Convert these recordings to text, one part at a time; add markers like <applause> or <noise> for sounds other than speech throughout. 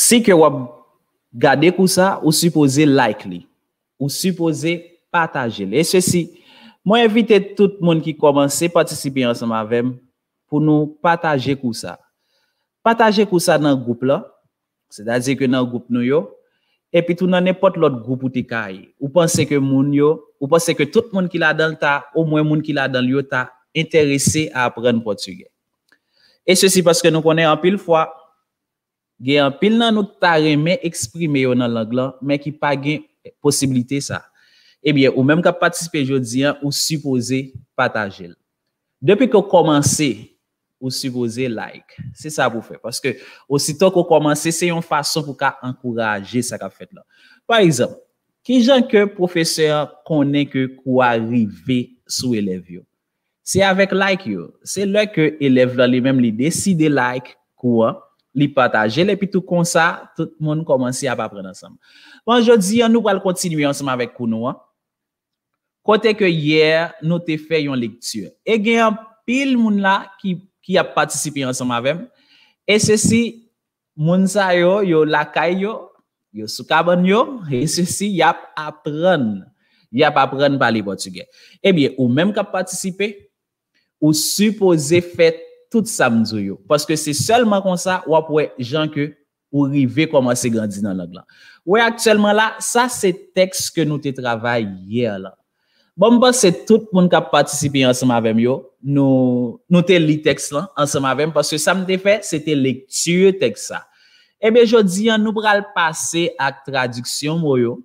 Si ke wap gade kousa, ou suppose like li. Ou suppose pataje li. E se si, mwen evite tout moun ki komanse, patisipi ansan mavem, pou nou pataje kousa. Pataje kousa nan goup la, se da ze ke nan goup nou yo, e pi tou nan nepot lot goup ou ti kaye. Ou panse ke moun yo, ou panse ke tout moun ki la dan ta, ou mwen moun ki la dan yo ta, enterese a aprenn potuge. E se si, paske nou konen an pil fwa, gen an pil nan nou tare men eksprime yo nan lang lan, men ki pa gen posibilite sa. Ebyen, ou menm ka patispe jo diyan, ou suppose patajel. Depi ko komanse, ou suppose like. Se sa pou fe, paske osito ko komanse, se yon fason pou ka ankoraje sa ka fet lan. Par exemple, ki jan ke profeseur konen ke kwa rive sou elev yo? Se avek like yo, se lè ke elev lan li menm li de, si de like kwa, li patajel e pi tou konsa, tout moun komansi ap apren ansam. Bon, jodi, an nou kal kontinuy ansam avèk kou nou an. Kote ke yè, nou te fè yon liktur. E gen yon pil moun la ki ap patisipi ansam avèm. E se si moun sa yo, yo lakay yo, yo soukaban yo, e se si yap apren, yap apren pali botugè. E biye, ou mèm kap patisipi, ou supose fèt, Tout sa mdou yo. Paske se selman kon sa, wap wè jan ke ou rive koman se grandi nan log la. Wè aktselman la, sa se teks ke nou te travay ye ala. Bon mba bon, se tout moun kap patisipi anseman vemyo. Nou te li teks lan anseman vemyo. Paske sa mdou te fe, se te lektu teks sa. Ebe eh jodi an nou pral pase ak tradiksyon mwoyo.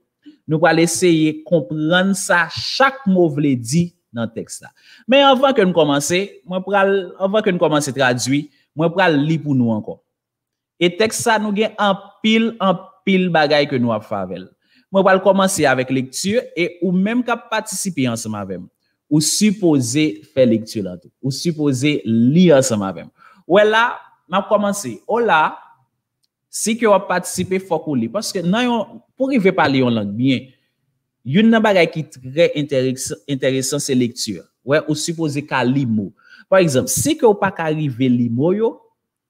Nou pral eseye kompran sa chak mwovle di. nan teksta. Men avan ke nou komanse, avan ke nou komanse tradwi, mwen pral li pou nou ankon. E teksta nou gen an pil, an pil bagay ke nou ap favel. Mwen pral komanse avek liktu, e ou menm ka patisipi anseman vem, ou supose fe liktu lantou, ou supose li anseman vem. Ou e la, mwen komanse, ou la, si ki wap patisipe fokou li, paske nan yon, pou yon ve pale yon langmye, Yon nan bagay ki tre interesant se lektur. Ou suppose ka li mou. Par exemple, si ke ou pa ka rive li mou yo,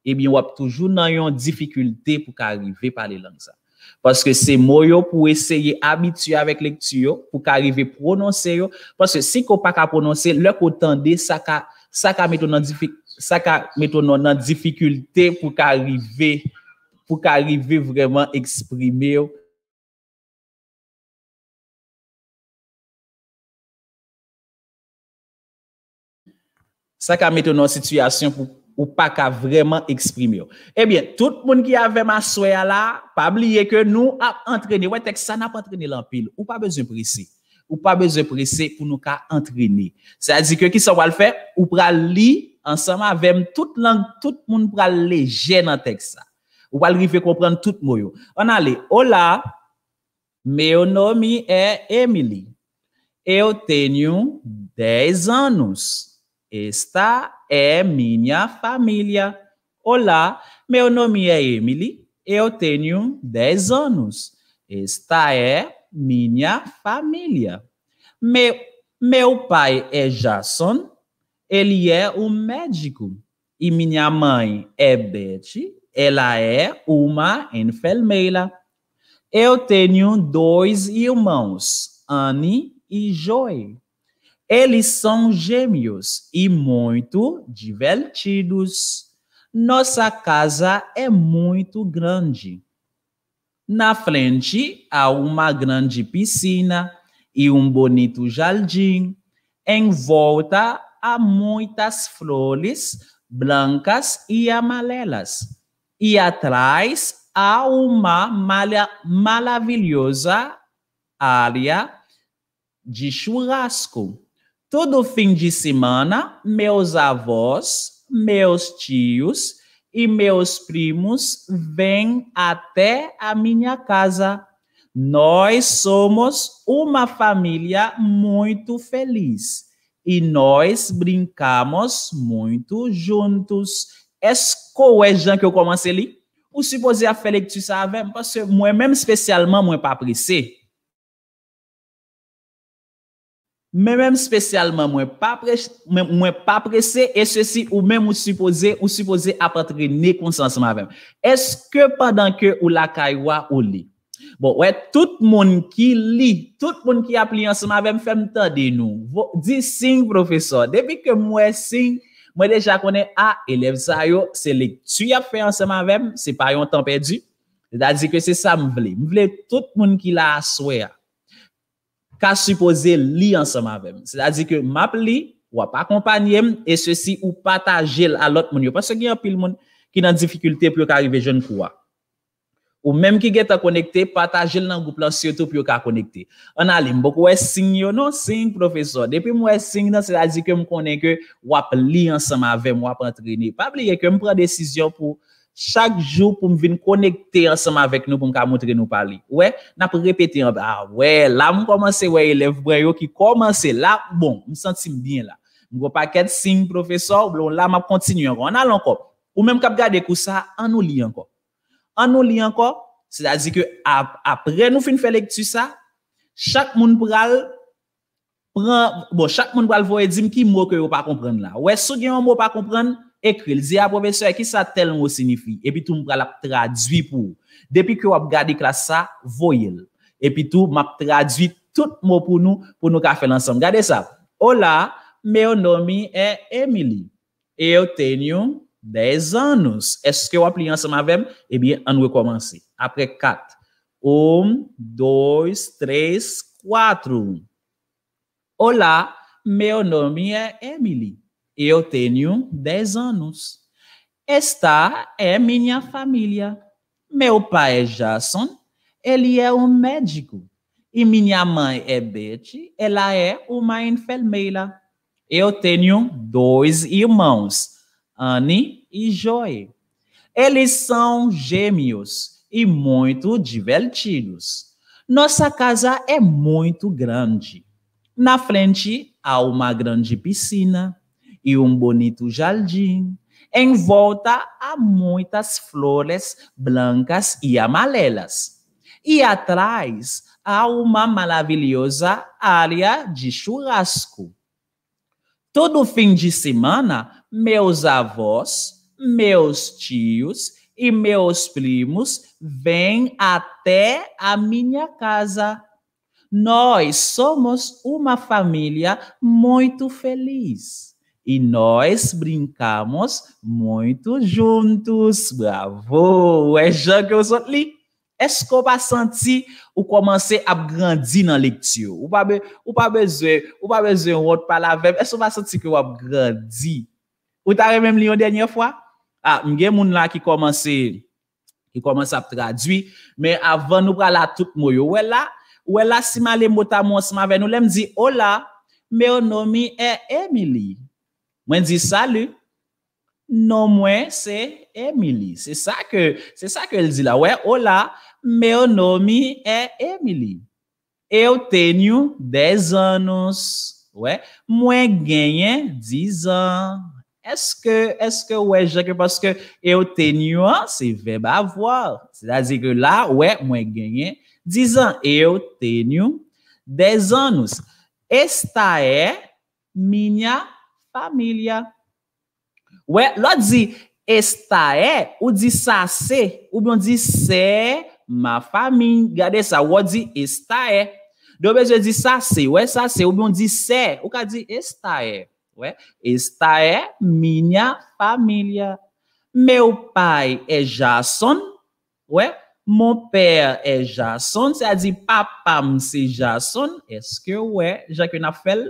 e mi wap toujou nan yon difikulte pou ka rive pale langza. Paske se mou yo pou esye amitye avèk lektur yo, pou ka rive prononse yo. Paske si ke ou pa ka prononse, le potande sa ka meton nan difikulte pou ka rive vreman eksprime yo. Sa ka meto nou an situasyon pou ou pa ka vreman eksprimi yo. Ebyen, tout moun ki avem an soya la, pabliye ke nou ap antreni. Ouye, teksa nan ap antreni lan pil. Ou pa bezon prese. Ou pa bezon prese pou nou ka antreni. Sa zi ke ki sa wale fe, ou pral li ansama avem tout lang, tout moun pral leje nan teksa. Ou wale ri fe kompran tout mou yo. An ale, hola, meyo nomi e Emily. Eyo tenyou dey zanous. Esta é minha família. Olá, meu nome é Emily. Eu tenho 10 anos. Esta é minha família. Meu, meu pai é Jason. Ele é um médico. E minha mãe é Betty. Ela é uma enfermeira. Eu tenho dois irmãos, Anne e Joey. Eles são gêmeos e muito divertidos. Nossa casa é muito grande. Na frente há uma grande piscina e um bonito jardim. Em volta há muitas flores brancas e amarelas. E atrás há uma malha, maravilhosa área de churrasco. Todo fim de semana, meus avós, meus tios e meus primos vêm até a minha casa. Nós somos uma família muito feliz e nós brincamos muito juntos. Esco é Jean que eu comecei ali? Ou se você é feliz, tu sabe, parce é, eu é mesmo especialmente, eu moi pas mwen mwen spesyalman mwen pa presse, e se si ou mwen mwen supose, ou supose apatre ne konsen seman vemen. Eske padan ke ou la kaywa ou li? Bon, wè, tout moun ki li, tout moun ki ap li ansen seman vemen, fem tade nou. Di sing, profesor, debi ke mwen sing, mwen deja konen a ah, elev sayo, se li tu yap fe ansen seman vemen, se pa yon tan perdi, se da di ke se sa mwen vle. Mwen vle tout moun ki la aswe ya. ka suppose li ansama vemen. Se la di ke map li, wap akompanyem, e se si ou pata jel alot moun yo. Pas se gen yon pil moun ki nan difikulte pou yo ka rive jen kouwa. Ou menm ki gen ta konekte, pata jel nan goup lan syoto pou yo ka konekte. An alim, bok wè sing yon nou, sing profesor. Depi mwè sing nan, se la di ke m konen ke wap li ansama vemen, wap antreni. Pa pli ye ke m pran desisyon pou chak jou pou m vin konekte ansema vek nou pou m ka moutre nou pali. Ouè, nan pou repete an, ah, ouè, la m m'm komanse, ouè, elef breyo ki komanse, la, bon, m m'm sentim bien la. M go pa ket sim, profesor, blon, la m ap kontinu an, an alon kop. Ou mèm kap gade kousa, an ou li an kop. An ou li an kop, se da zi ke apre nou fin felek tu sa, chak moun pral, pran, bo, chak moun pral vou e dim ki m wò ke yo pa komprende la. Ouè, sou gen m wò pa komprende, Ekril, zi a ah, profesor, e ki sa tel mwo sinifi? Epi tou mpralap tradzi pou. Depi ki wap gadi klasa, voyel. Epi tou map tradzi tout mwo pou nou, pou nou ka fèl ansam. Gade sa, hola, meyo nomi e Emily. E yo tenyou 10 anous. Eske wap li ansam avem? Ebi, anwe komanse. Apre 4. 1, 2, 3, 4. Hola, meyo nomi e Emily. Eu tenho 10 anos. Esta é minha família. Meu pai é Jason, ele é um médico. E minha mãe é Betty, ela é uma enfermeira. Eu tenho dois irmãos, Anne e Joy. Eles são gêmeos e muito divertidos. Nossa casa é muito grande. Na frente há uma grande piscina e um bonito jardim. Em volta há muitas flores brancas e amarelas. E atrás há uma maravilhosa área de churrasco. Todo fim de semana, meus avós, meus tios e meus primos vêm até a minha casa. Nós somos uma família muito feliz. Y e no es brinkamos Moitou joun tous Bravo Ou e jan ke ou sot li Esko pa santi ou komanse ap grandi nan lektyo Ou pa beze Ou pa beze ou ot palavem Esko pa santi ke ou ap grandi Ou ta remem li yon denye fwa A ah, mge moun la ki komanse Ki komanse ap tradwi Me avan nou prala tout mou yo Ou e la si ma le mota mons ma ven Ou le m di ola Me o nomi e emili Mwen di salu. Non mwen se Emily. Se sa ke, se sa ke el di la. Ouè, hola, meu nomi e Emily. Eu tenyo dez anous. Ouè, mwen genye dizan. Eske, eske, ouè, jake, paske eu tenyo an, se veba avouar. Se la di ke la, ouè, mwen genye dizan. Eu tenyo dez anous. Esta e minya wè, lò di, esta e, ou di sa se, ou bon di se, ma famin, gade sa, wò di esta e, dobe je di sa se, wè sa se, ou bon di se, ou ka di esta e, wè, esta e, minya famin, wè, meu pay e jason, wè, mon per e jason, se a di papa msi jason, eske wè, jake na fel,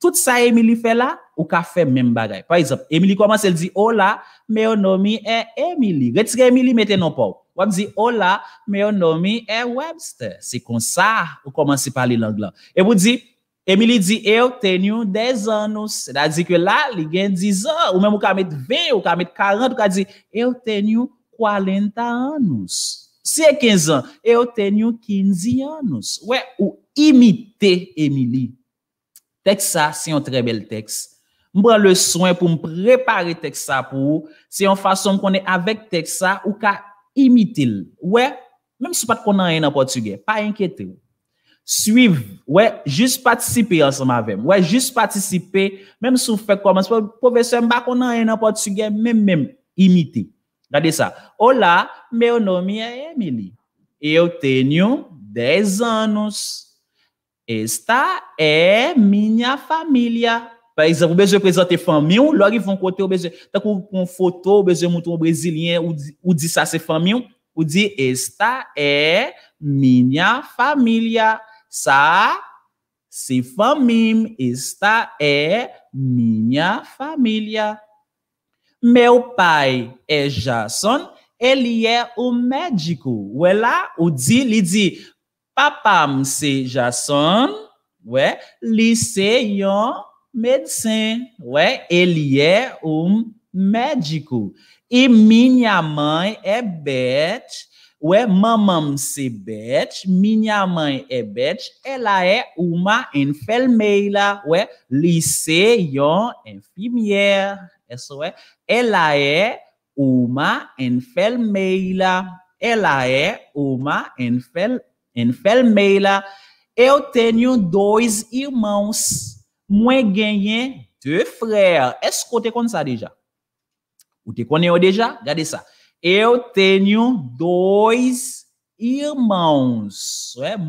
Tout sa Emili fè la, ou ka fè men bagay. Par exemple, Emili komanse, el e di, Hola, meu nomi e Emili. Reti gen Emili meten non pou. Ou an di, Hola, meu nomi e Webster. Se kon sa, ou komanse pali lang lang. E wou di, Emili di, Eu tenyo dez anous. Da di ke la, li gen diz, Ou men mou ka met ve, ou ka met karant, Ou ka di, eu tenyo kwalenta anous. Se e kenzan, eu tenyo kinzi anous. Ou e, ou imite Emili. Teks sa, se yon trebel teks. Mbra le soen pou mprepare teks sa pou, se yon fason konen avèk teks sa, ou ka imitil. Ouè, mèm sou pat konen an portugè, pa enkete. Suiv, ouè, jous patisipe ansan ma vèm. Ouè, jous patisipe, mèm sou fèk komans, pou vè se mba konen an portugè, mèm mèm imitil. Gade sa. Hola, mè o nomi a Emily. E yo tenyon dez anous. Esta é minha família. Mas o BG apresenta ter família, logo vão contar o BG. Tá com, com foto, o BG é muito brasileiro, o diz a ser família, o diz esta é minha família. Sa se família. esta é minha família. Meu pai é Jason, ele é o médico. Ela, o diz lhe diz Papa mse Jason, wè, yon medsen, wè, ele é um médico. E minha mãe é Beth, ué, mamãe se Beth, minha mãe é Beth, ela é uma enfermeira, ué, liseyon yon isso é, ela é uma enfermeira, ela é uma enfermeira En felmey la, eu tenyon doyz irmons, mwen genyen dwe frèr. Esko te kon sa deja? Ou te kon e yo deja? Gade sa. Eu tenyon doyz irmons,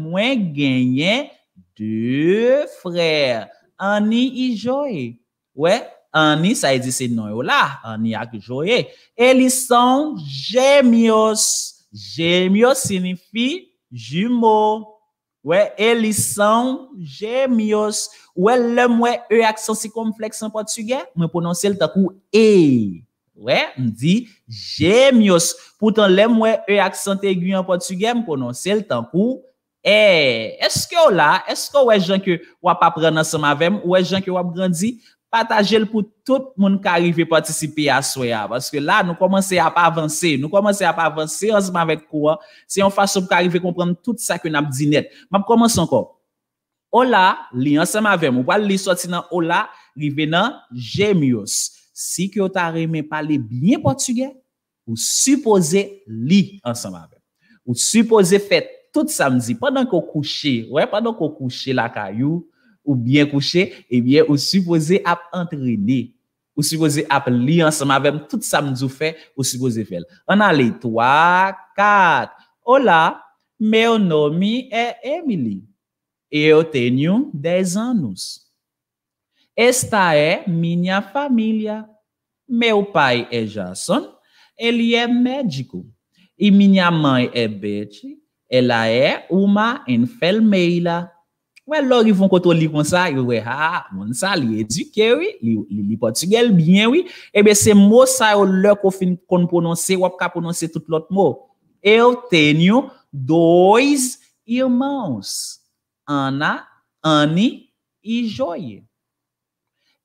mwen genyen dwe frèr. Ani i joye. Ou e? Ani sa e zise nou yo la. Ani a ki joye. Eli son jemyos. Jemyos. Jemyos sinifi jemyos. Jumo, we, e lisan, jemios, we, lemwe e aksansi kom fleks an patugye, mwen pononsye l takou e, we, mdi, jemios, putan lemwe e aksansi kom fleks an patugye, mwen pononsye l takou e, eske ou la, eske ou we jenke wap aprenan san mavem, ou we jenke wap grandi? Patajel pou tout moun kari ve patisipi a soya. Baske la nou komanse a pa avanse. Nou komanse a pa avanse ansman vek kou an. Se yon fasyon pou kari ve kompran tout sa kwen ap di net. Mab komanse ankon. Ola li ansman vek. Mou wale li soti nan ola, li venan jemios. Si ki yo ta reme pale bine portugye, ou suppose li ansman vek. Ou suppose fet tout samzi. Pendan ki yo kouche, wè, pendant ki yo kouche la kayou, Ou byen kouche, ebyen eh ou supoze ap entre li. Ou supoze ap li ansama avem tout sa mzoufe, ou supoze fel. An ale, 3, 4. Hola, meu nomi e Emily. Eu tenyon 10 anous. Esta e minya familia. Meu pay e Jason, el y e mediko. E minya may e Betty, ela e uma en felmeila. Mwen logo, yon koto li kon sa, yon we ha, moun sa li edike we, li, li, li potigel bien we, ebe se mo sa yo lor kon fin kon prononse, wap ka prononse tout lot mo. Eu tenho dois irmãos, Ana, Anne e Joie.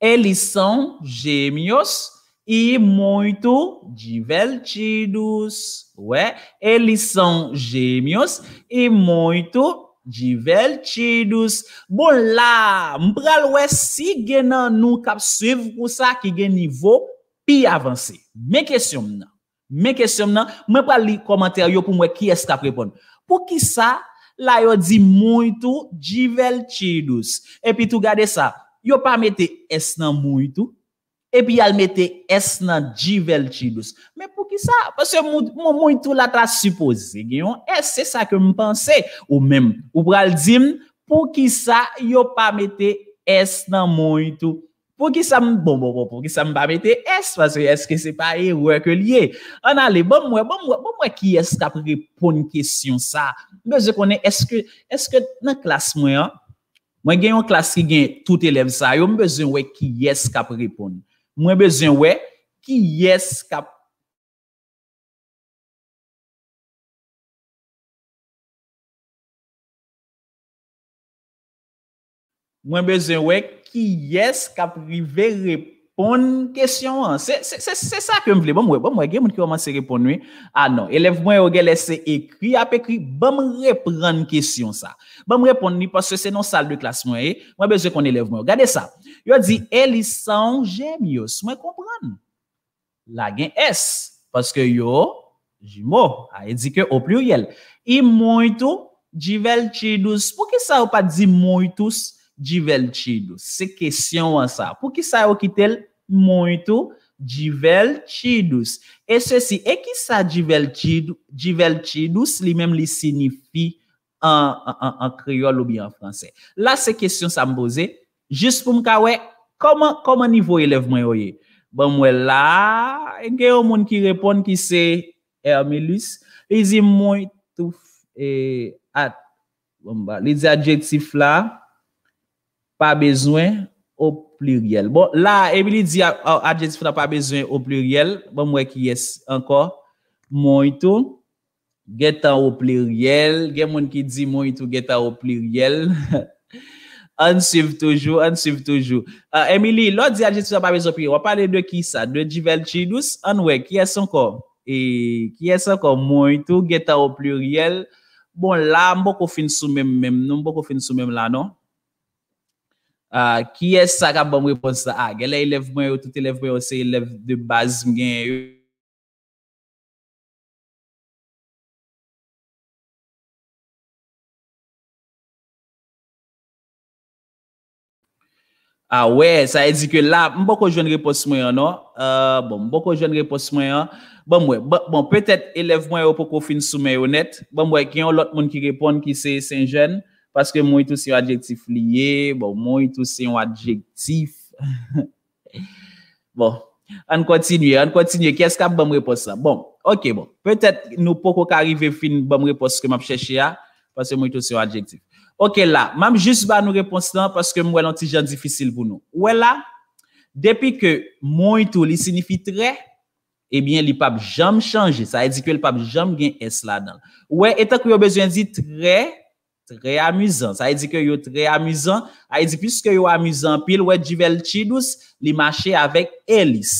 Eles são gêmeos e muito divertidos. Ué? Eles são gêmeos e muito divertidos Jivel Cheydous. Bon la, mpral wè si gen nan nou kap siv pou sa ki gen nivou pi avansi. Me kesyom nan. Me kesyom nan. Mwen pral li komantè yo pou mwen ki es ta prepon. Po ki sa, la yo di mouy tou Jivel Cheydous. Epi tou gade sa, yo pa mette es nan mouy tou. epi al mette S nan jivel jilous. Mwen pou ki sa? Mwen mwen tou la ta suppose. Geyon S, se sa ke mwen panse. Ou mwen, ou pral zim, pou ki sa, yo pa mette S nan mwen tou. Pou ki sa mwen, bon, bon, bon, pou ki sa mwen pa mette S, fase, S ke se pa e, wè ke liye. An ale, bon mwen, bon mwen, bon mwen ki S ka pre-pon kèsyon sa. Mwen zè konen, eske, eske nan klas mwen, mwen gen yon klas ki gen tout elem sa, yon mwen zè mwen ki S ka pre-pon. Mwen bezen we, ki yes kap... Mwen bezen we, ki yes kap river rep. Pon kèsyon an, se sa kem vle, bom wè, bom wè, gen moun ki waman se repon wè. E. A, ah, non, elev mwen yo gen lese ekri, apè ekri, bom wè pren kèsyon sa. Bom wè pon wè, pas se se non sal de klas mwen e, mwen bezè kon elev mwen yo. Gade sa, yo di, elisan jem yo, se mwen kompran. La gen es, paske yo, jimo, a, e di ke o pli ou yel. I moun tou, jivel chidous, pouke sa ou pa di moun touz? jivel chidous. Se kesyon an sa. Pou ki sa yo ki tel, moun tou jivel chidous. E se si, e ki sa jivel chidous, li men li sinifi an kriol ou bi an franse. La se kesyon sa mboze, jist pou mka we, koman nivou elev mwen yo ye? Ben mwen la, e gen yo moun ki repon ki se, e amelis, li zi moun tou e, at, bon li zi adjetif la, Pa bezwen, o pluriel. Bon, la, Emily di adjetifan pa bezwen o pluriel. Bon, mwen kyes anko. Mon itou, getan o pluriel. Gen moun ki di mon itou getan o pluriel. <laughs> An suiv toujou, an suiv toujou. Emily, lò di adjetifan pa bezwen o pluriel. Wapalè dwe ki sa? Dwe djivel chidous? An wè, kyes anko. E kyes anko. Mon itou, getan o pluriel. Bon, la, mbokou fin sou mem men. Mbokou fin sou mem la, non? Ah, kiye sa ka bom reponsa ag? Ah, Gela elev mwen yo, tout elev mwen yo se elev de baz mwen gen yo. A we, sa e di ke la mbo ko jen repons mwen yo no. Ah, bon, mbo ko jen repons mwen yo. Bon mwen, bon, bon petet elev mwen yo poko fin sou mwen yo net. Bon mwen, kiye yo lot moun ki repons ki se sen jen. Paske moun itou se yon adjektif liye. Bon, moun itou se yon adjektif. <laughs> Bon, an kontinye, an kontinye. Kyes ka bom repos sa? Bon, ok, bon. Petet nou poko ka arrive fin bom repos ke map chèche ya. Paske moun itou se yon adjektif. Ok, la. Mam jist ba nou repos sa paske moun an ti jan difisil bou nou. Ouè la? Depi ke moun itou li sinifi tre, ebyen li pap jam chanje. Sa edikwe li pap jam gen es la dan. Ouè, etan kwe yo bezwen di tre, Trè amuzan. Sa yi e di ke yo trè amuzan. Sa yi e di pis ke yo amuzan pil wè djiveltidous, li mache avèk elis.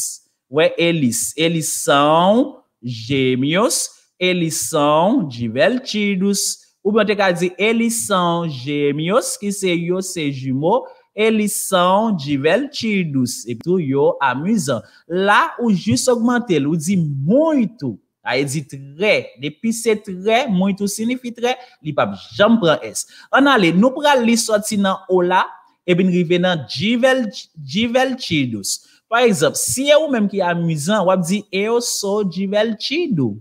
Wè elis. Elis san jemios. Elis san djiveltidous. Ou pwante ka di, elis san jemios. Ki se yo se jimo. Elis san djiveltidous. E pwante yo amuzan. La ou jis augmente, ou di mwito. A e zi tre, depi se tre, moun tou sinifi tre, li pap jampran es. An ale, nou pral li sot si nan o la, e bin rive nan jiveltidous. Par exemple, si e ou menm ki amizan, wap zi, e yo sou jiveltidou.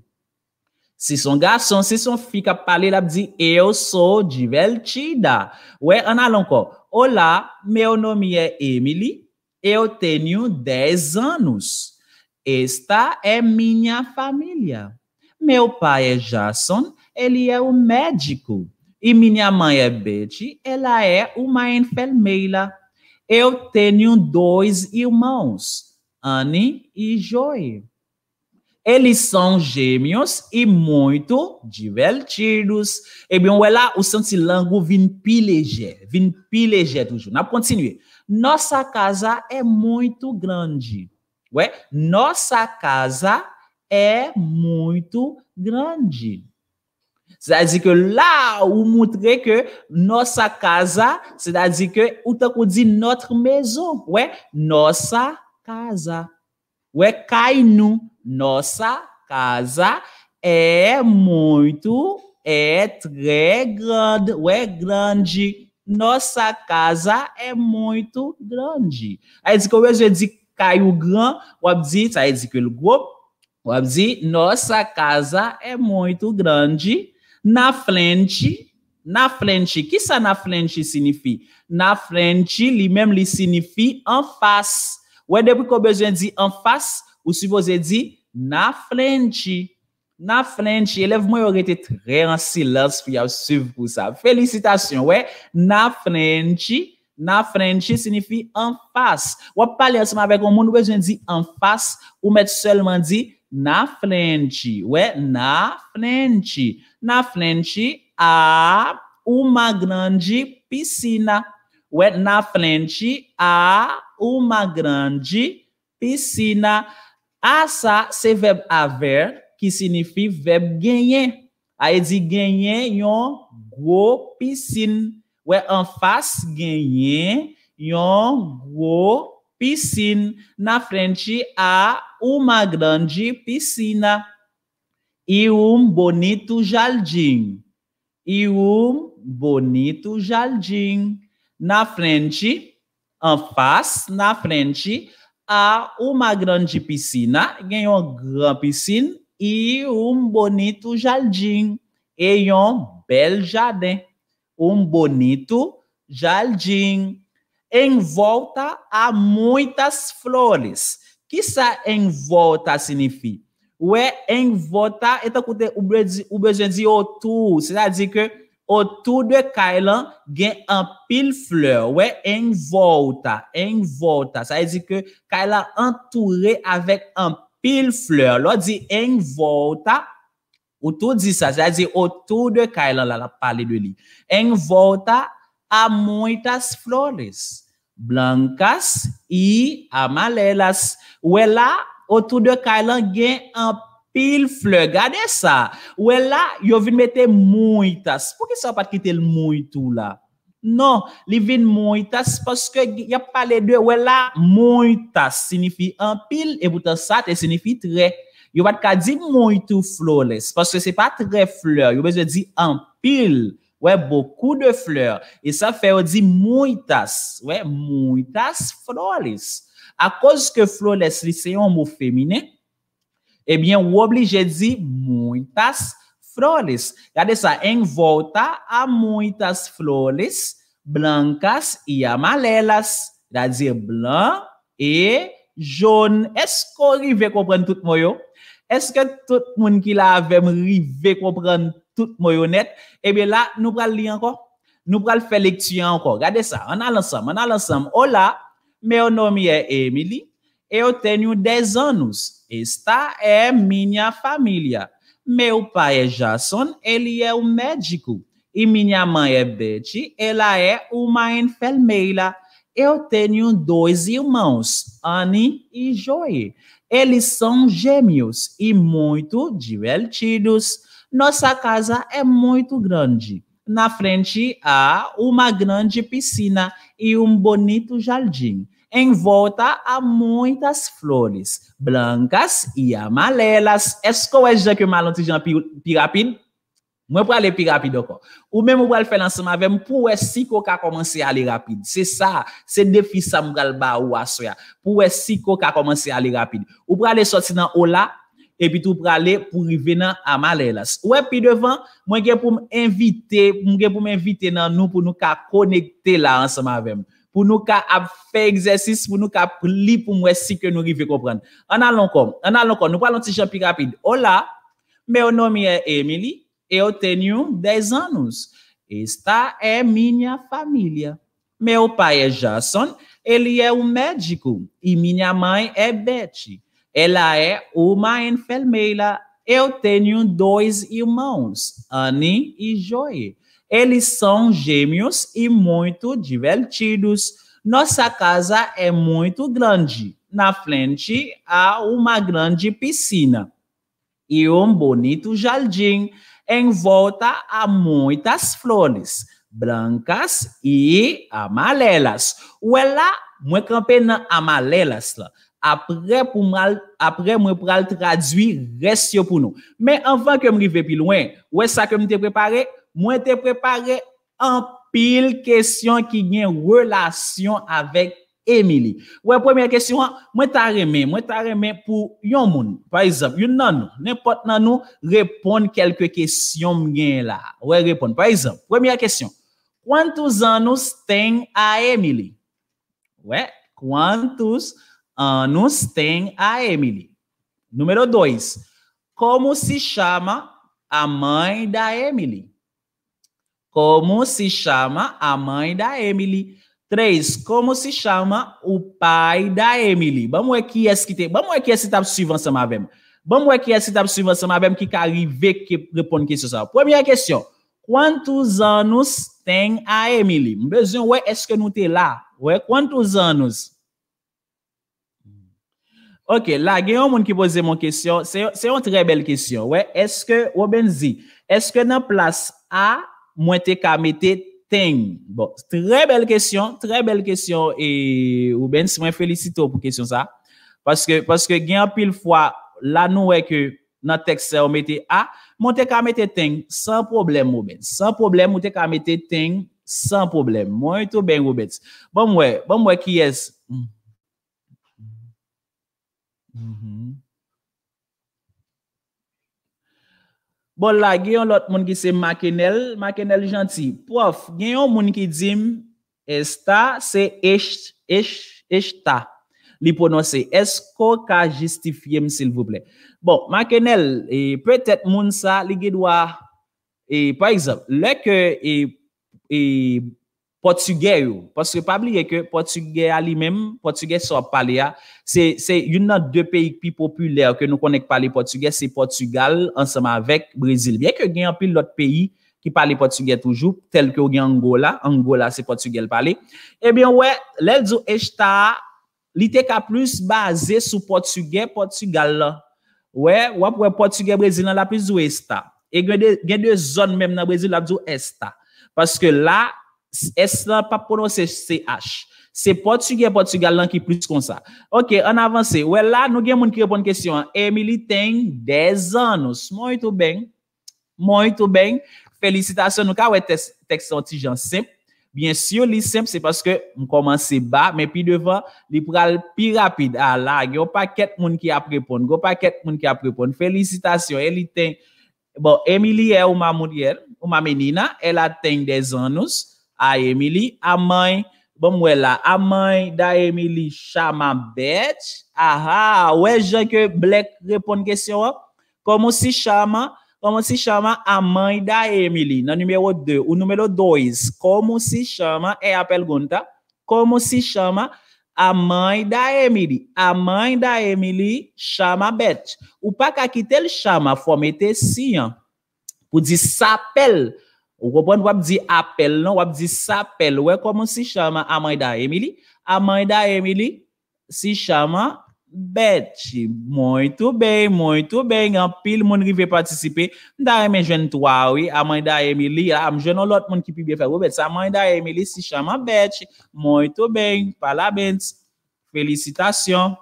Si son gason, si son fi kap pale, wap zi, e yo sou jiveltida. Ou e, an ale anko, o la, me o nomi e Emily, e yo tenyou dez anous. Esta é minha família. Meu pai é Jason, ele é um médico. E minha mãe é Betty, ela é uma enfermeira. Eu tenho dois irmãos, Anne e Joy. Eles são gêmeos e muito divertidos. E bem, olha o Santilango vim pileger, vim pileger Na continue. Nossa casa é muito grande. Ué? Nossa casa é muito grande. C'est-à-dire que là, ou montre é que nossa casa, c'est-à-dire que, ou tant qu'on dit notre maison, ouais, nossa casa. Ouais, cainu, nossa casa é muito, é très grande, ouais, grande. Nossa casa é muito grande. Aí diz que eu digo Kayou gran, wap di, sa yedzi ke l grob. Wap di, nosa kaza e mwoy tou grandji. Na flenchi, na flenchi. Ki sa na flenchi sinifi? Na flenchi, li menm li sinifi an fas. Wè, depi ko bezwen di an fas, ou si voze di, na flenchi. Na flenchi, elev mwen yore te tre ansilas pi a suv pou sa. Felicitasyon, wè. Na flenchi, Na frenti sinifi anfas. Wap pale anseman vek o moun wejwen di anfas ou met selman di na frenti. Na frenti. Na frenti a uma grande piscina. Na frenti a uma grande piscina. A sa se veb aver ki sinifi veb genyen. A ye di genyen yon gwo piscin. wè an fas genyen yon gwo piscine na frente a uma grande piscina e um bonito jardim. E um bonito jardim na frente, en face, na frente há uma grande piscina, tem uma grande piscina e um bonito jardim e um belo jardim um bonito jardim em volta há muitas flores. Quizá em volta significa é em volta, então o besoin de autour, c'est-à-dire que autour de Kailan, gain un pile fleur, é em volta, Em volta, ça veut dire que Kailan entouré avec un pile fleur. O dit en volta, Ou tou di sa, zazie, ou tou de kailan la la pale de li. En volta a mouitas flores. Blankas i amalelas. Ou ela, ou tou de kailan gen an pil fleur. Gade sa, ou ela, yo vin mette mouitas. Pouke sa pat kite l mouitou la? Non, li vin mouitas, poske ya pale de ou ela mouitas. Mouitas sinifi an pil, e boutan sat, e sinifi tre. Yo vat ka di mouyto flores. Paske se pa tre fleur. Yo vat ka di anpil. Ouè, boku de fleur. E sa fe ou di mouytas. Ouè, mouytas flores. A koz ke flores li se yon mou femine, ebyen ou obli je di mouytas flores. Kade sa, en volta a mouytas flores, blankas i amalelas. Da di blan e joun. Esko li ve kompren tout mou yo? Eske tout moun ki la avem rive ko pren tout mouyonet, ebe la nou pral li anko? Nou pral felik tiyan anko? Gade sa, an alansam, an alansam. Ola, meyo nomi e Emily, e yo tenyou dez anous. Esta e minya familia. Meyo paye Jason, eli e ou medjiku. I minya man e beti, ela e ou main felmey la. Eu tenho dois irmãos, Anne e Joey. Eles são gêmeos e muito divertidos. Nossa casa é muito grande. Na frente há uma grande piscina e um bonito jardim. Em volta há muitas flores, brancas e amarelas. est já que vous que Malon Tijan Moi, pour aller plus rapide encore. Ou même, pour le faire l'ensemble avec nous pour si qu'on a commencé à aller rapide. C'est ça, c'est le défi, ça, l'a le ou à soi. Pour si qu'on a commencé à aller rapide. Ou pour aller sortir dans Ola, et puis tout pour aller pour revenir dans Malélas. Ou puis devant, moi, je pour m'inviter, moi, pour m'inviter dans nous, pour nous connecter là, ensemble avec nous. Pour nous faire exercice, pour nous lire, pour moi, si que nous arrivons à comprendre. En allons comme en allons encore, nous parlons de plus rapide. Ola, mais au nom est Emily. Eu tenho 10 anos. Esta é minha família. Meu pai é Jason, ele é um médico. E minha mãe é Betty. Ela é uma enfermeira. Eu tenho dois irmãos, Annie e Joey. Eles são gêmeos e muito divertidos. Nossa casa é muito grande. Na frente há uma grande piscina e um bonito jardim. En volta a mwitas flonis, blankas i amalelas. Ou e la mwen kampen nan amalelas la, apre mwen pral tradwi resyo pou nou. Men anvan kem rive pi lwen, ou e sa kem te prepare, mwen te prepare an pil kesyon ki nye relasyon avèk. Emily. Ouè, premye kesyon, mwen ta remen, mwen ta remen pou yon moun. Par exemple, yon nan nou, nèpot nan nou, repon kelke kesyon mgen la. Ouè, repon. Par exemple, premye kesyon, quantos anos tem a Emily? Ouè, quantos anos tem a Emily? Número 2, como se chama a mãe da Emily? Como se chama a mãe da Emily? Prez, komo si chama ou pay da Emily? Bwè mwen ki eskite, bwè mwen ki eskite ap suivant sa mwavem? Bwè mwen ki eskite ap suivant sa mwavem ki ka rive ki repon kisyon sa? Pwèmye kisyon, kwantou zanous ten a Emily? Mbezion, wè, eske nou te la? Wè, kwantou zanous? Ok, la, gen yon moun ki pose mwen kisyon, se yon tre bel kisyon. Wè, eske, wè benzi, eske nan plas a mwete ka metete? thing? Bon, très belle question, très belle question. Et Oubens, moi félicite pour question ça. Parce que, parce que, pile fois, là, nous, est que, texte, on mettait A, mon te ka thing, sans problème, Oubens. Sans problème, on te ka thing, sans problème. Moi, tout bien, Oubens. Bon, ouais, bon, ouais, qui est? Mm. Mm-hmm. Bon la, gen yon lot moun ki se Makenel, Makenel janti. Pouf, gen yon moun ki djim, esta se esht, esht, esht ta. Li pounose, esko ka jistifiyem sil vouble. Bon, Makenel, prete moun sa li gedwa, e, pa isop, leke e, e... Portugè yo. Paske pabliye ke Portugè alimèm, Portugè so pale ya. Se yon nan de peyi pi populè ke nou konèk pale Portugè, se Portugè ansama vek Brésil. Bien ke gen apil lot peyi ki pale Portugè toujou, tel ke ou gen Angola. Angola se Portugèl pale. Eh Ebyon, wè, lèl djou Ejta, li te ka plus baze sou Portugè, Portugè la. Wè, wè, Portugè Brésil nan la pi djou Ejta. E gen djou zon mèm nan Brésil nan la pi djou Ejta. Paske la, S la pa pronose CH. Se Portugye, Portugye, lanki plus kon sa. Ok, an avanse. Ouè la, nou gen moun ki repon kestyon. Emily ten dez anous. Moito beng. Moito beng. Felicitasyon nou ka wè tekstantijan semp. Bien syo li semp, se paske m komanse ba, men pi devan, li pral pi rapide. A la, yo pa ket moun ki ap repon. Yo pa ket moun ki ap repon. Felicitasyon, el li ten... Bon, Emily e ou ma mounier, ou ma menina, ela ten dez anous. a Emily, a mãe, vamos lá, a mãe da Emily chama Beth. Ah, é já que Black responde questão, como se chama, como se chama a mãe da Emily? No número 2, o número 2, como se chama é a pergunta. Como se chama a mãe da Emily. A mãe da Emily chama Beth. O pacaquite ele chama, forma sim, por dizer sapel. Wap di apel, wap di sapel, wè e koman si chaman Amayda Emily? Amayda Emily si chaman Betch. Moitou bè, moitou bè, yon pil moun rive patisipe. Mda eme jwenn to awi, Amayda Emily, am jwenn ou lot moun ki pi bie fè. Amayda Emily si chaman Betch, moitou bè, falabens, felicitasyon.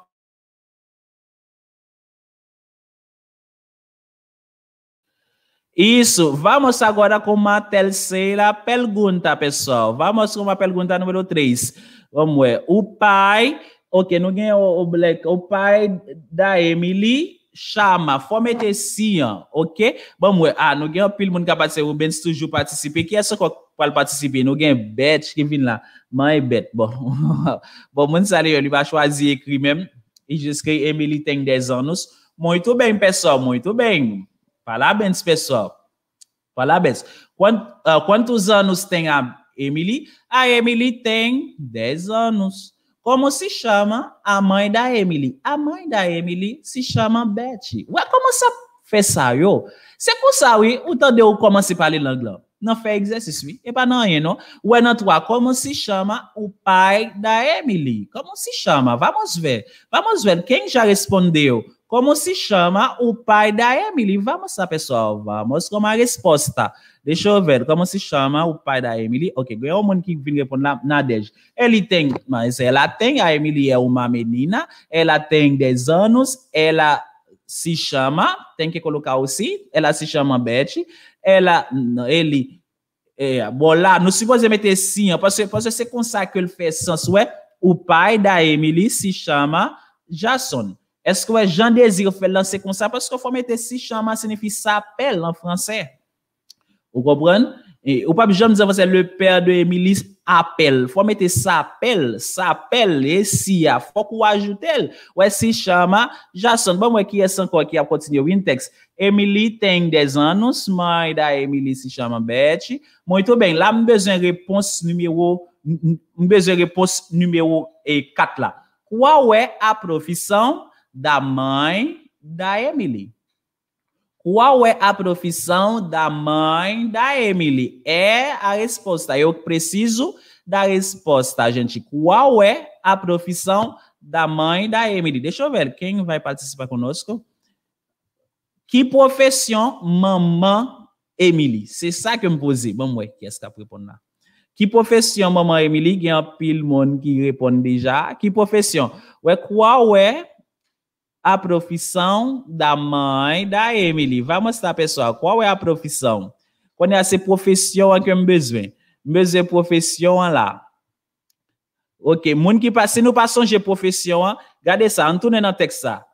Isso, vamos agora com uma terceira pergunta, pessoal. Vamos com uma pergunta número três. Vamos ver. É, o pai, ok, não ganhou é o Black, o pai da Emily chama, fometecinha, ok? Vamos ver. É, ah, não ganhou pelo mundo que participou, o Benz toujours participe. Quem é só para participar? Não ganhou Beth, que vem lá. Mãe Beth, bom. <laughs> bom, muito sério, ele vai choisir e mesmo. E diz que Emily tem 10 anos. Muito bem, pessoal, muito bem. Parabéns, pessoal. Parabéns. Quantos, uh, ah, quantos anos tem a Emily? A Emily tem 10 anos. Como se chama a mãe da Emily? A mãe da Emily se chama Betty. Ué, como você fez isso? Você consegue pour como oui, ou em inglês? Não fez exercício, oui? E para não, não? Ué, não, tua, ah, como se chama o pai da Emily? Como se chama? Vamos ver. Vamos ver. Quem já respondeu? Como se chama o pai da Emily? Vamos lá, pessoal. Vamos com a resposta. Deixa eu ver. Como se chama o pai da Emily? Ok, ganhou o monte que vem responder Nadej. Ele tem, mas ela tem, a Emily é uma menina, ela tem 10 anos, ela se chama, tem que colocar o si. ela se chama Betty. ela, ele, é, bola, não se você meter sim, posso, posso ser com que ele fez senso, é, o pai da Emily se chama Jason. Eske wè jan dezir fè lansè kon sa? Paske wè fò mette si chanman ah, senefi sa apel an fransè? Ou gobran? Ou papi jan mizan vwese le pèr de Emily apel. Fò mette sa apel, sa apel, e si ya fò kou ajoute el. Wè si chanman, jason. Bon, wè ki yè san kwa ki ap kontinye winteks. Emily ten de zan nou smay da Emily si chanman beti. Mwen tou ben, la mbezen repons numero, mbezen repons numero e kat la. Kwa wè aprofisan da mãe da Emily. Qual é a profissão da mãe da Emily? É a resposta. Eu preciso da resposta, gente. Qual é a profissão da mãe da Emily? Deixa eu ver quem vai participar conosco. Que profissão mamãe Emily? C'est ça que me posez. Bom, ouais, qui est-ce qui répond là? Que profissão, mamã Emily? Il y a un pile monde qui répond déjà. Qui profession? Ouais, quoi, ouais? É a profissão da mãe da Emily. Vai mostrar, pessoal, qual é a profissão. Quando é essa profissão que eu besoin? Besoin profissão lá. Ok, moun que se não passam de profissão, gade isso on tourne dans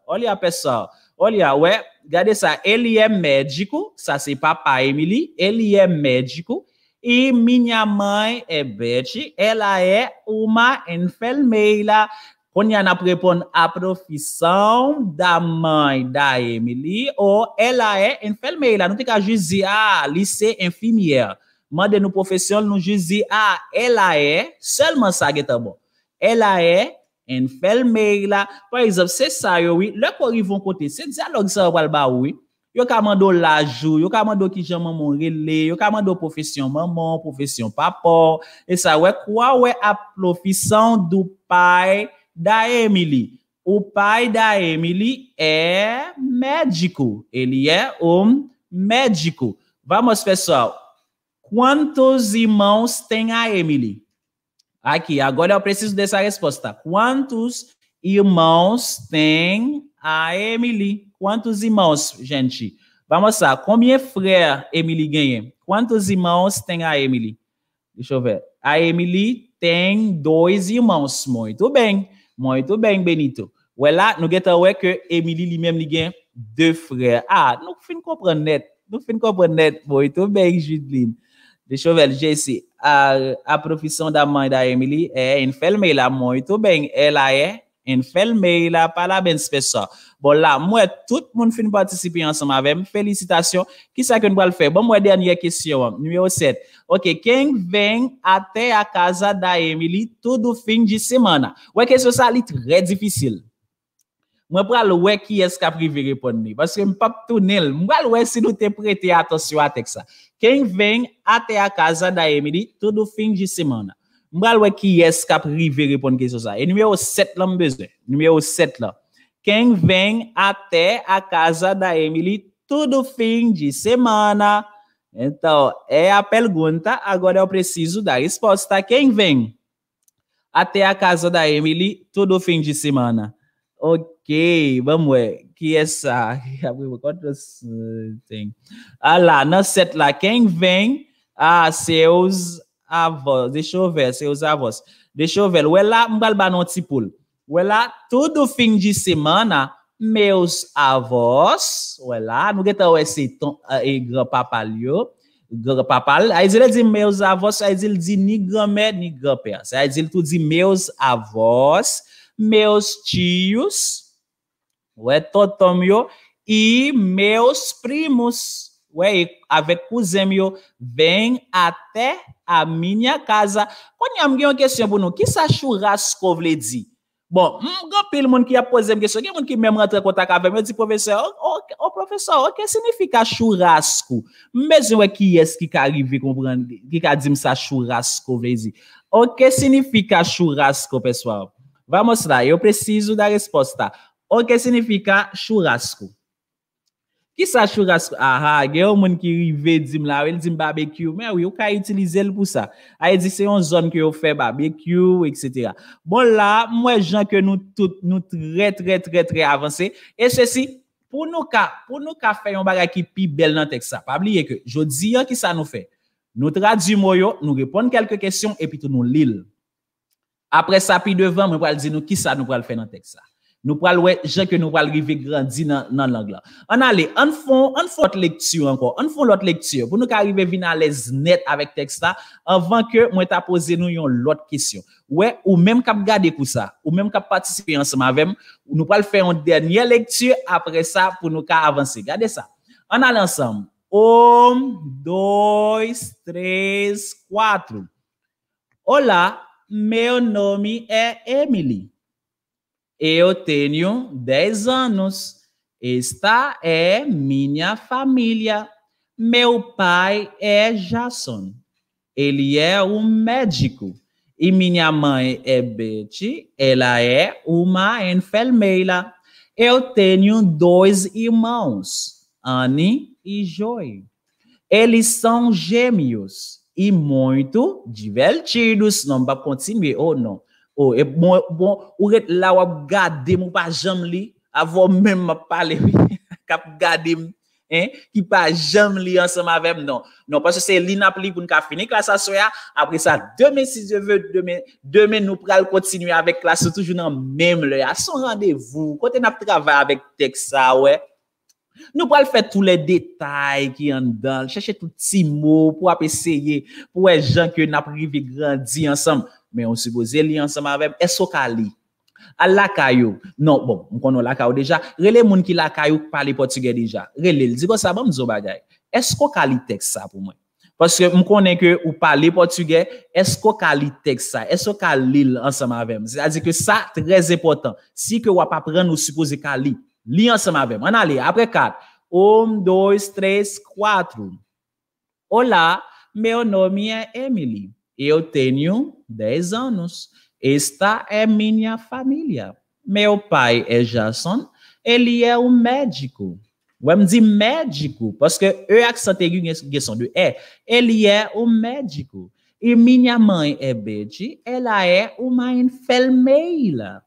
Olha, pessoal, olha, ué, gade isso ele é médico, essa é papai Emily, ele é médico, e minha mãe é Betty, ela é uma enfermeira. Ponyan aprepon aprofisan da may, da emili, ou ela e en felmey la. Nou te ka ju zi, a, lise enfimier. Mande nou profesyon, nou ju zi, a, ela e, selman sa geta bon. Ela e en felmey la. Par exemple, se sa yo, oui, le korivon kote, se diyalog sa walba, oui, yo ka mando lajou, yo ka mando ki jaman moun rele, yo ka mando profesyon maman, profesyon papon, e sa wey, kwa wey aprofisan do paye, da Emily. O pai da Emily é médico. Ele é um médico. Vamos, pessoal. Quantos irmãos tem a Emily? Aqui, agora eu preciso dessa resposta. Quantos irmãos tem a Emily? Quantos irmãos, gente? Vamos lá. é, frère, Emily ganha? Quantos irmãos tem a Emily? Deixa eu ver. A Emily tem dois irmãos. Muito bem. Mwen ito bènk ben ito. Wè la, nou geta wè ke Emily li mèm li gen de frè. A, nou fin kompren net. Nou fin kompren net. Mwen ito bènk jidlin. De chouvel, jè si. A profison da mwenk da Emily. E, en fèl mè la. Mwen ito bènk. E la, e. En fèlmey la, parabens fè sa. Bon la, mwen tout moun fin patisipi ansama ve, felisitasyon. Kisa kwen wè l fè? Bon mwen dènyè kisyon, numero 7. Ok, ken vèng ate a kaza da emili tout ou fin di semana? Wè kèsyon sa li trè difisyl. Mwen pral wè ki eska privi reponni. Mwen pral wè si nou te prete atosyo a teksa. Ken vèng ate a kaza da emili tout ou fin di semana? Mbral wè ki yes kap rive repon kesyo sa. E numero 7 la mbeze. Numero 7 Quem vem até a casa da Emily todo fim de semana? Então, é a pergunta. Agora eu preciso da resposta. Quem vem até a casa da Emily todo fim de semana? Ok, vamos ver. Que essa. Quantas <laughs> tem? Ah lá, na set lá. Quem vem a seus avós, deixa eu ver, seus avós. Deixa eu ver, ué lá, mbalba no tipul. Ué lá, todo fim de semana, meus avós, ué lá, não geta o se eh, e grandpapalho, grandpapal, aí ele diz meus avós, aí ele diz ni grandmère, ni Aí ele tudo diz meus avós, meus tios, ué, totomio, e meus primos, ué, avec cousin, vem até a minha casa. Quando eu me uma questão pour nous, que ça churrasco vle Bon, moun ki a pose une question, gen moun ki rentre oh, oh professeur, o que significa churrasco? Mesmo qui est qui arrive comprendre, qui ka dit ça churrasco vle O que significa churrasco, pessoal? Vamos lá, eu preciso da resposta. O que significa churrasco? Ki sa chou rast, aha, gen ou moun ki rive dim la, ou el dim barbekyou, men ou yo ka itilize l pou sa. Aye di se yon zon ki yo fe barbekyou, etc. Bon la, mwen jan ke nou tout, nou tre, tre, tre, tre avanse. E se si, pou nou ka, pou nou ka fe yon baga ki pi bel nan teksa. Pabli ye ke, jo di yon ki sa nou fe. Nou tradu mo yo, nou repon kelke kesyon, e pi tou nou lil. Apre sa pi devan, mwen pral di nou ki sa nou pral fe nan teksa. Nous parlons, gens que nous pral arriver grandi dans dans langue On allez, on font on autre lecture encore. On font l'autre lecture pour nous arriver venir à l'aise net avec texte là avant que moi t'a poser nous une l'autre question. Ouais, ou même cap garder pour ça, ou même cap participer ensemble avec nous pral faire une dernière lecture après ça pour nous avancer. Regardez ça. On a ensemble. 1, 2, 3, 4. Hola, meu nome é Emily. Eu tenho 10 anos. Esta é minha família. Meu pai é Jason. Ele é um médico. E minha mãe é Betty. Ela é uma enfermeira. Eu tenho dois irmãos, Anne e Joy. Eles são gêmeos e muito divertidos. Não vai continuar ou oh, não? Oh, bon, bon, ou et la wap gade mou pa jam li, avon men mwa pale, <laughs> kap gade m, ki pa jam li ansem avem, non. Non, pas se se li nap li pou nou ka fini klasa sou ya, apre sa, demen si je ve, demen nou pral kontinuye avek klasa toujou nan menm le ya. Son randevou, kote nap travay avek teksa we, nou pral fè tou le detay ki an dal, chèche touti mou pou ap eseye pou e jan ke nap rivi grandi ansem. Mè yon suppose li ansem avèm. Esko ka li? A lakayou. Non, bon. M konon lakayou deja. Relè moun ki lakayou pale portugè deja. Relè. Digo saban m zon bagay. Esko ka li tek sa pou mwen? Paske m konen ke ou pale portugè. Esko ka li tek sa? Esko ka li ansem avèm? Zè a zi ke sa trez epotan. Si ke wap apren ou suppose ka li. Li ansem avèm. An alè. Apre kat. Om, doy, trez, kwatrou. Hola. Mè yon nomi e Emily. E yo tenyon. 10 anos. Esta é minha família. Meu pai é Jason, ele é um médico. Vamos dizer médico, porque eu acentei é a questão do é. Ele é um médico. E minha mãe é Betty, ela é uma enfermeira.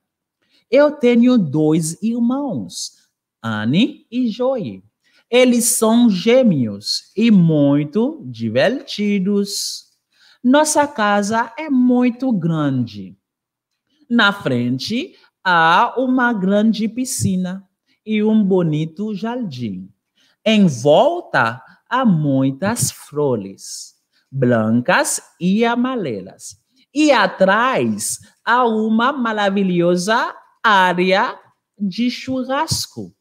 Eu tenho dois irmãos, Anne e Joey. Eles são gêmeos e muito divertidos. Nossa casa é muito grande. Na frente há uma grande piscina e um bonito jardim. Em volta há muitas flores, brancas e amarelas. E atrás há uma maravilhosa área de churrasco.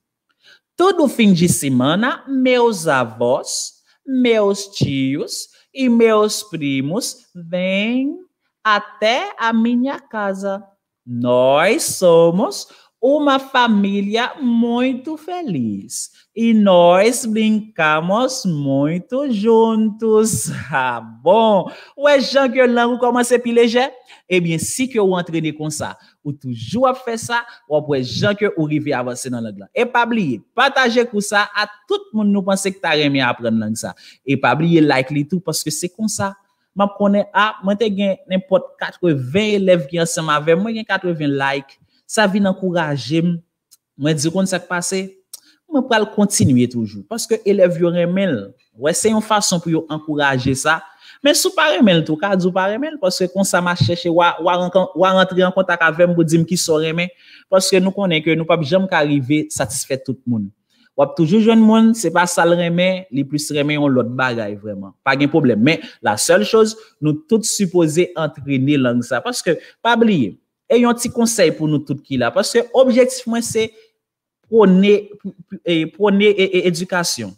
Todo fim de semana, meus avós, meus tios e meus primos vêm até a minha casa. Nós somos uma família muito feliz. I nou es bling kamos moun tou joun tou sa. Bon, eh ou e jan kyo lang ou koman se pi leje? Ebyen, si kyo ou antreni kon sa, ou toujou ap fe sa, ou ap we jan kyo ou rivi avanse nan la glan. E pa bliye, pataje kou sa a tout moun nou panse ki ta remi ap ren lang sa. E pa bliye like li tou, paske se kon sa. Ma pwone ap, mwen te gen nen pot katwe 20 elev gen se ma ve, mwen gen katwe 20 like. Sa vi nan kouraje mwen. Mwen dizi kon se te pase? mwen pral kontinuye toujou. Paske elev yon remen, wè se yon fason pou yon ankouraje sa, men sou pa remen, tou ka, sou pa remen, paske kon sa ma chèche, wè rentre yon kontak avèm pou dim ki sou remen, paske nou konen ke nou pap jèm k'arive satisfe tout moun. Wè pou toujou joun moun, se pa sal remen, li plus remen yon lot bagay, vremen. Pag yon problem. Men, la sèl chòz, nou tout suppose antrene lang sa. Paske, pa blie, e yon ti konsey pou nou tout ki la. pwone edukasyon.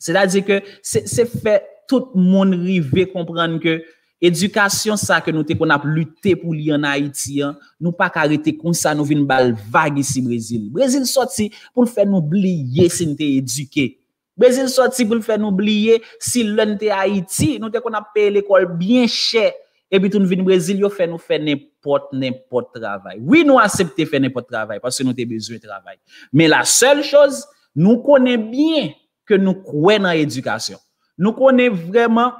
Se la di ke se fe tout moun rive komprenke edukasyon sa ke nou te kon ap lute pou li an Haiti an, nou pa karite kon sa nou vin bal vage si Brezil. Brezil soti pou l fe nou bliye si nou te eduke. Brezil soti pou l fe nou bliye si loun te Haiti, nou te kon ap pe l ekol bien chè. Ebi tou nou vin brésil, yo fè nou fè nèmpote, nèmpote travèl. Oui nou aseptè fè nèmpote travèl, pasè nou te bezouè travèl. Mè la sèl chòz, nou konè bie kè nou kwen nan edukasyon. Nou konè vreman,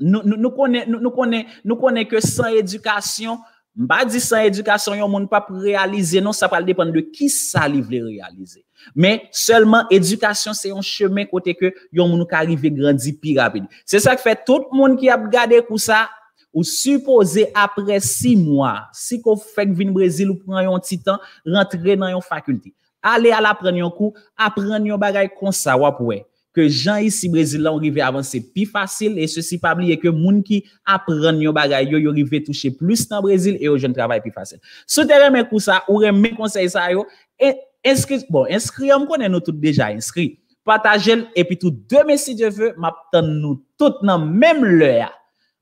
nou konè, nou konè, nou konè kè san edukasyon, mba di san edukasyon, yon moun pa pou realize, non sa pal depande de ki sa li vle realize. Mè, sèlman, edukasyon, se yon chèmè kote ke yon moun nou ka arrive grandi pi rapide. Se sa fè, tout moun ki ap gade kousa, Ou suppose apre 6 mwa, si ko fèk vin Brezil ou pran yon titan, rentre nan yon fakulti. Ale al apren yon kou, apren yon bagay konsa wap we. Ke jan yisi Brezil la ou rive avanse pi fasil, e se si pabli e ke moun ki apren yon bagay yo, yon rive touche plus nan Brezil, e yo jen travay pi fasil. Soutere men kousa, oure men konsey sa yo, e inskri, bon, inskri yon konen nou tout deja, inskri, patajel, e pi tout 2 mesi jeve, ma ptande nou tout nan menm le ya.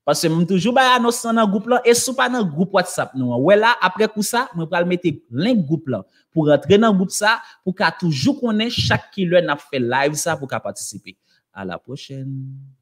Parce que je toujours bah annonce dans groupe là et suis pas dans groupe WhatsApp nous. après coup ça, je vais mettre link groupe là pour rentrer dans groupe ça pour qu'à toujours connaître chaque qui leur n'a fait live ça pour qu'à participer. À la prochaine.